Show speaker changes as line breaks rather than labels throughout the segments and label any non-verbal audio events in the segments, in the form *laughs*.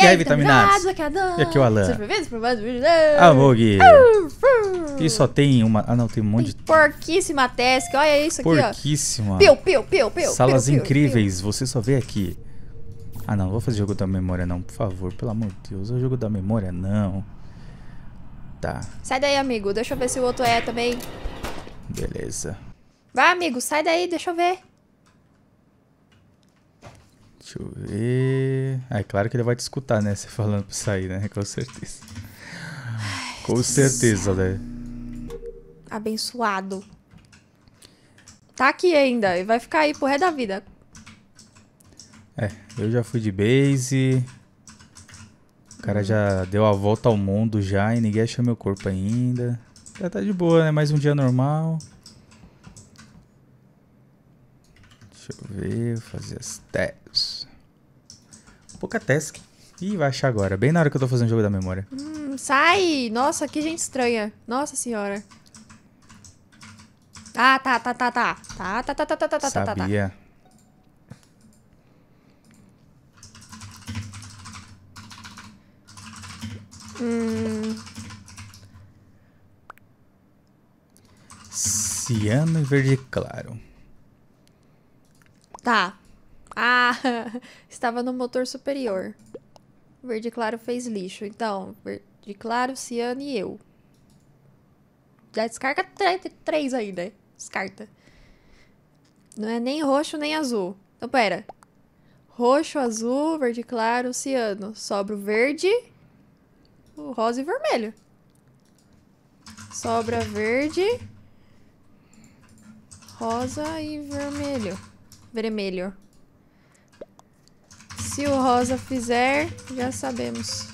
E, e aí, vitaminados? É
e aqui é o Alan. Sejam bem mais um Amor, E
só tem uma... Ah, não, tem um monte de...
Porquíssima Tesca. Olha isso aqui,
Porquíssima. ó. Porquíssima. Piu, piu,
piu, piu. Salas piu, incríveis.
Piu. Você só vê aqui. Ah, não. Não vou fazer jogo da memória, não. Por favor, pelo amor de Deus. O é jogo da memória, não. Tá.
Sai daí, amigo. Deixa eu ver se o outro é também.
Beleza.
Vai, amigo. Sai daí. Deixa eu ver.
Deixa eu ver. Ah, é claro que ele vai te escutar, né? *laughs* Você falando pra sair, né? Com certeza. Ai, Com certeza, né?
Abençoado. Tá aqui ainda e vai ficar aí pro ré da vida.
É, eu já fui de base. O cara já deu a volta ao mundo já e ninguém achou meu corpo ainda. Já tá de boa, né? Mais um dia normal. Deixa eu ver, fazer as testes. Pocatesk. Ih, vai achar agora, bem na hora que eu tô fazendo o jogo da memória.
Hum, sai! Nossa, que gente estranha. Nossa senhora. Ah, tá, tá, tá, tá. Tá, tá, tá, tá, tá, tá, tá, tá. tá, tá.
Sabia. Hum. Ciano e verde claro.
Tá. Ah, *laughs* estava no motor superior. Verde claro fez lixo. Então, verde claro, ciano e eu. Já descarta três aí, né? Descarta. Não é nem roxo, nem azul. Então, pera. Roxo, azul, verde claro, ciano. Sobra o verde, o rosa e vermelho. Sobra verde, rosa e vermelho. Vermelho. Se o rosa fizer, já sabemos.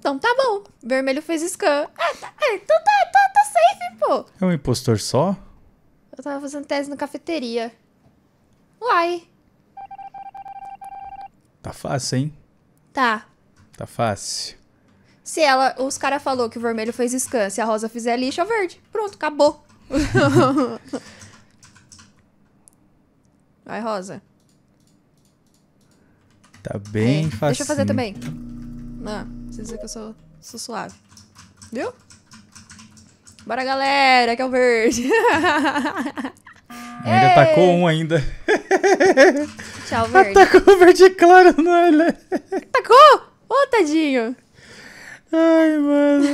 Então tá bom. Vermelho fez scan. Ah, tá, é, então tá, tá, tá safe, pô.
É um impostor só?
Eu tava fazendo tese na cafeteria. Uai.
Tá fácil, hein? Tá. Tá fácil.
Se ela, os caras falou que o vermelho fez scan, se a rosa fizer lixo, é o verde. Pronto, acabou. *laughs* Vai, Rosa.
Tá bem é. fácil. Deixa eu fazer
também. Não, ah, precisa dizer que eu sou, sou suave. Viu? Bora, galera, que é o verde. *laughs* Ainda Ei! tacou um ainda. Tchau, verde. Atacou
o verde claro, não é?
Tacou? Ô, oh, tadinho. Ai, mano.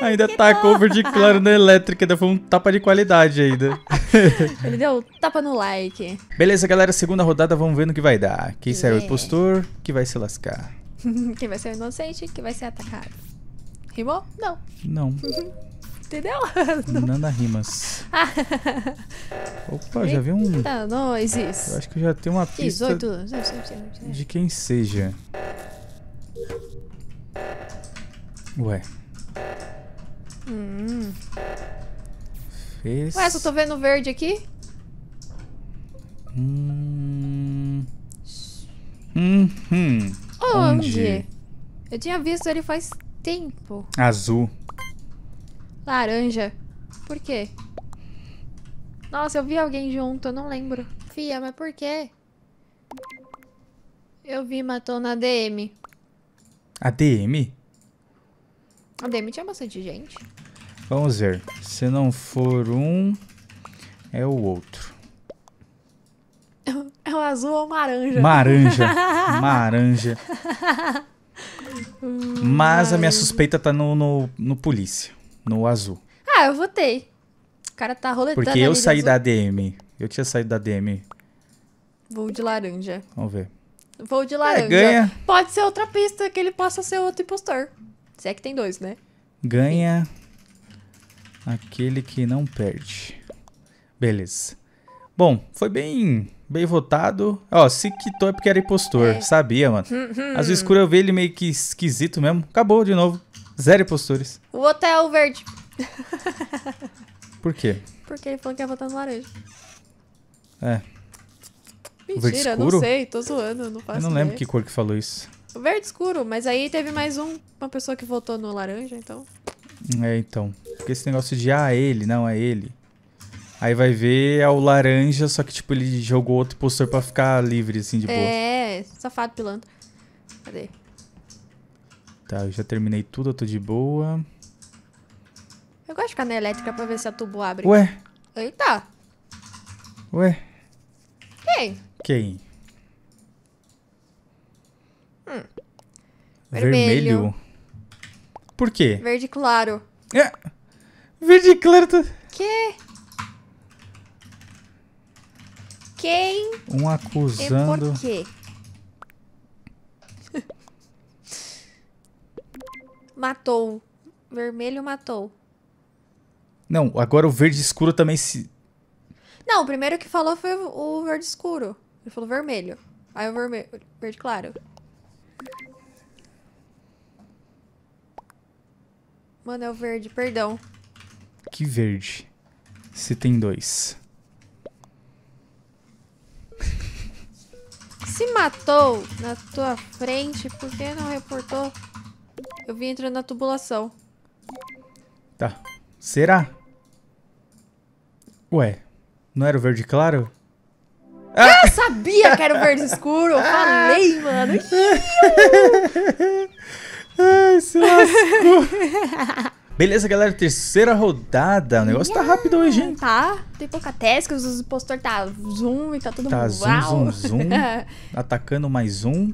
*laughs* Ainda que tacou tá cover de claro na elétrica, ainda foi um tapa de qualidade ainda.
*laughs* Ele deu tapa no like.
Beleza, galera, segunda rodada, vamos ver no que vai dar. Quem será o impostor, que vai se lascar.
*laughs* Quem vai ser o inocente, que vai ser atacado. Rimou? Não. Não. Entendeu? Nana
Rimas. Opa, já vi um. Tá, nós, isso. Eu acho que já tem uma pista 18, de quem seja. Ué.
Hum. Fez... Ué, só tô vendo verde aqui?
Hum. Hum, hum... Onde? Onde?
Eu tinha visto ele faz tempo. Azul. Laranja. Por quê? Nossa, eu vi alguém junto, eu não lembro. Fia, mas por quê? Eu vi matou na DM.
ADM?
A Demi tinha bastante gente.
Vamos ver. Se não for um, é o outro.
É o azul ou o laranja? Maranja. *laughs*
Maranja.
Mas a minha hum. suspeita
tá no, no, no polícia, no azul.
Ah, eu votei. O cara tá roletando. Porque eu saí azul. da
DM. Eu tinha saído da DM.
Vou de laranja. Vamos ver. Vou de é, laranja. É, ganha. Pode ser outra pista que ele possa ser outro impostor. Se é que tem dois, né?
Ganha aquele que não perde. Beleza. Bom, foi bem bem votado. Ó, se quitou é porque era impostor. É. Sabia, mano. Uhum. Às hum. escuras eu vi ele meio que esquisito mesmo. Acabou de novo. Zero impostores.
O hotel é verde. *laughs* Por quê? Porque ele falou que ia votar no laranja. É. Mentira, não sei, tô zoando, não faço Eu não lembro ideia. que cor que falou isso. Verde escuro, mas aí teve mais um, uma pessoa que votou no laranja, então.
É, então. Porque esse negócio de, ah, ele, não, é ele. Aí vai ver, é o laranja, só que, tipo, ele jogou outro postor pra ficar livre, assim, de boa.
É, safado pilantra. Cadê?
Tá, eu já terminei tudo, eu tô de boa.
Eu gosto de ficar na elétrica pra ver se a tubo abre. Ué? Eita! Ué? Quem? Quem? Hum.
Vermelho. Vermelho. Por quê?
Verde claro. É. Verde claro. Tá... Que? Quem? Um acusando. E é por quê? *laughs* matou. Vermelho matou.
Não, agora o verde escuro também se.
Não, o primeiro que falou foi o verde escuro. Ele falou vermelho. Aí o vermelho. Verde claro. Mano, é o verde, perdão.
Que verde? Se tem dois.
Se matou na tua frente, por que não reportou? Eu vim entrando na tubulação.
Tá. Será? Ué, não era o verde claro?
Ah! Eu sabia que era o verde escuro! Eu falei, mano! *laughs* Ai, se lascou.
*laughs* Beleza, galera, terceira rodada. O negócio yeah,
tá rápido hoje, hein? Tá. Tem pouca task, o impostores tá zoom e tá todo tá mundo zoom, zoom, zoom.
*laughs* atacando mais um.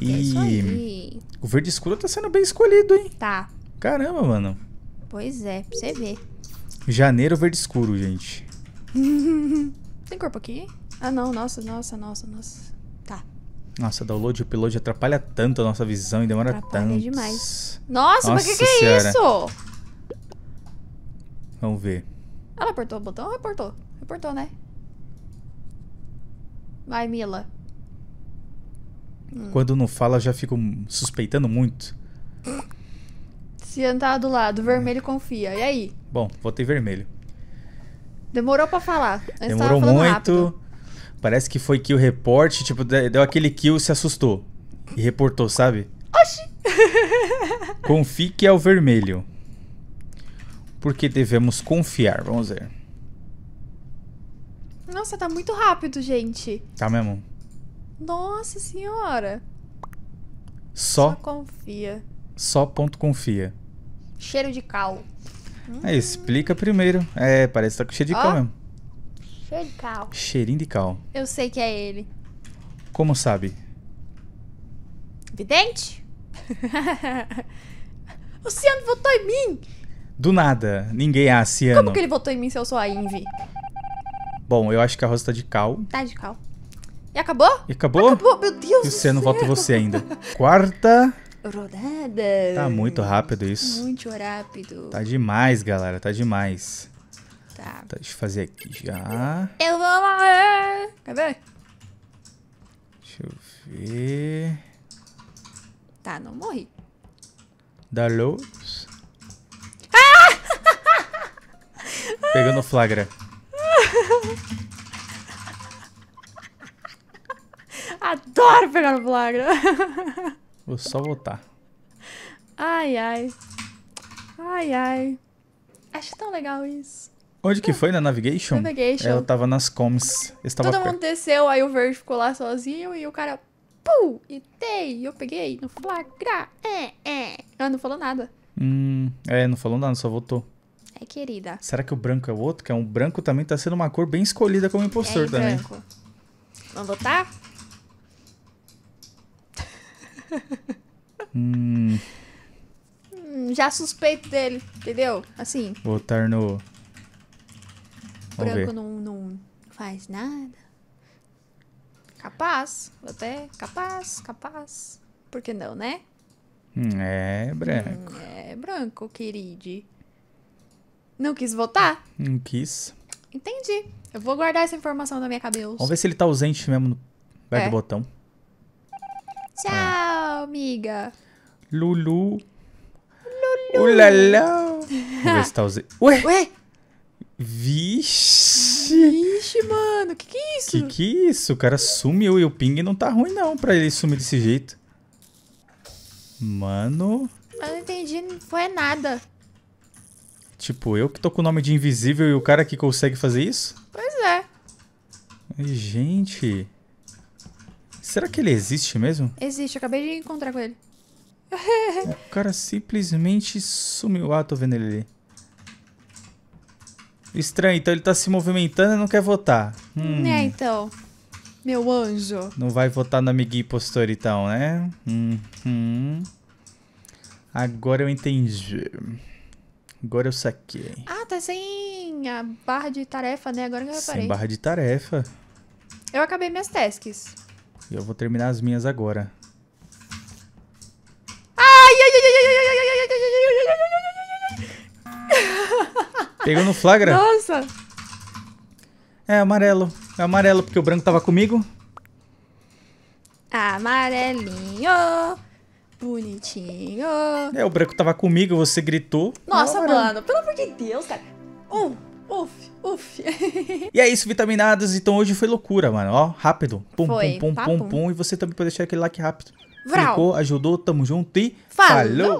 É e o verde escuro tá sendo bem escolhido, hein? Tá. Caramba, mano.
Pois é, pra você ver.
Janeiro verde escuro, gente.
*laughs* Tem corpo aqui? Ah, não. Nossa, nossa, nossa, nossa.
Nossa, download e upload atrapalha tanto a nossa visão e demora atrapalha tanto. demais. Nossa, nossa mas o que, que, é isso? Vamos ver.
Ela apertou o botão ou reportou? Reportou, né? Vai, Mila. Hum. Quando
não fala, já fico suspeitando muito.
Se andar tá do lado, vermelho confia. E aí?
Bom, votei vermelho.
Demorou pra falar. Demorou muito. Rápido.
Parece que foi que o report, tipo, deu aquele kill e se assustou. E reportou, sabe? Oxi! *laughs* Confie que é o vermelho. Porque devemos confiar, vamos ver.
Nossa, tá muito rápido, gente. Tá mesmo? Nossa senhora. Só, só confia.
Só ponto confia.
Cheiro de cal. É,
explica primeiro. É, parece que tá com cheiro de oh. cal mesmo. Cheiro de cal. Cheirinho de cal.
Eu sei que é ele. Como sabe? Vidente? *laughs* o Ciano votou em mim!
Do nada. Ninguém é ah, a Ciano. Como que ele
votou em mim se eu sou a Invi?
Bom, eu acho que a Rosa tá de cal.
Tá de cal. E acabou? E acabou? Acabou, meu Deus. E o Ciano vota você
ainda. *laughs* Quarta.
Rodada. Tá muito rápido isso. Muito rápido. Tá
demais, galera. Tá demais. Tá. tá. Deixa eu fazer aqui já.
Eu vou morrer. Cadê?
Deixa eu ver.
Tá, não morri.
Da luz. *laughs* Ah! Pegando flagra.
Adoro pegar flagra. Vou só voltar. Ai, ai. Ai, ai. Acho tão legal isso.
Onde que foi? Na Navigation? Navigation. Ela tava nas comms. Estava Todo perto.
mundo desceu, aí o verde ficou lá sozinho e o cara. Pum! E dei! Eu peguei no flagra. É, é. Ela não falou nada.
Hum, é, não falou nada, só votou.
É, querida. Será
que o branco é o outro? Que é um branco também tá sendo uma cor bem escolhida como impostor é, também. Branco. Vamos votar? *laughs* Hum.
hum. Já suspeito dele, entendeu? Assim.
Votar no
branco não, não faz nada? Capaz, até capaz, capaz. Por que não, né?
Hum, é branco.
Hum, é branco, querido. Não quis votar?
Não quis.
Entendi. Eu vou guardar essa informação na minha cabeça. Vamos ver se
ele tá ausente mesmo no pé do é. botão.
Tchau, amiga.
Lulu.
Lulu. Ulala. Vamos ver se tá ausente. Ué? Ué?
Vixe!
Vixe, mano, que que é isso? Que que
é isso? O cara sumiu e o ping não tá ruim não pra ele sumir desse jeito. Mano...
Eu não entendi, não foi nada.
Tipo, eu que tô com o nome de invisível e o cara que consegue fazer isso? Pois é. Gente... Será que ele existe mesmo?
Existe, acabei de encontrar com ele.
o cara simplesmente sumiu. Ah, tô vendo ele ali. Estranho, então ele tá se movimentando e não quer votar.
Hum. É, então. Meu anjo.
Não vai votar no amiguinho impostor, então, né? Uhum. Agora eu entendi. Agora eu saquei.
Ah, tá sem a barra de tarefa, né? Agora que eu reparei. Sem barra
de tarefa.
Eu acabei minhas tasks.
E eu vou terminar as minhas agora. Pegou no flagra? Nossa! É amarelo. É amarelo, porque o branco tava comigo.
Amarelinho, bonitinho. É, o
branco tava comigo, você gritou.
Nossa, mano, pelo amor de Deus, cara. Um, uf, uf. *laughs* e é
isso, vitaminados. Então hoje foi loucura, mano. Ó, rápido. Pum, foi. pum, pum, pum, pum, pum. E você também pode deixar aquele like rápido. Vral. Clicou, ajudou, tamo junto e falou. falou.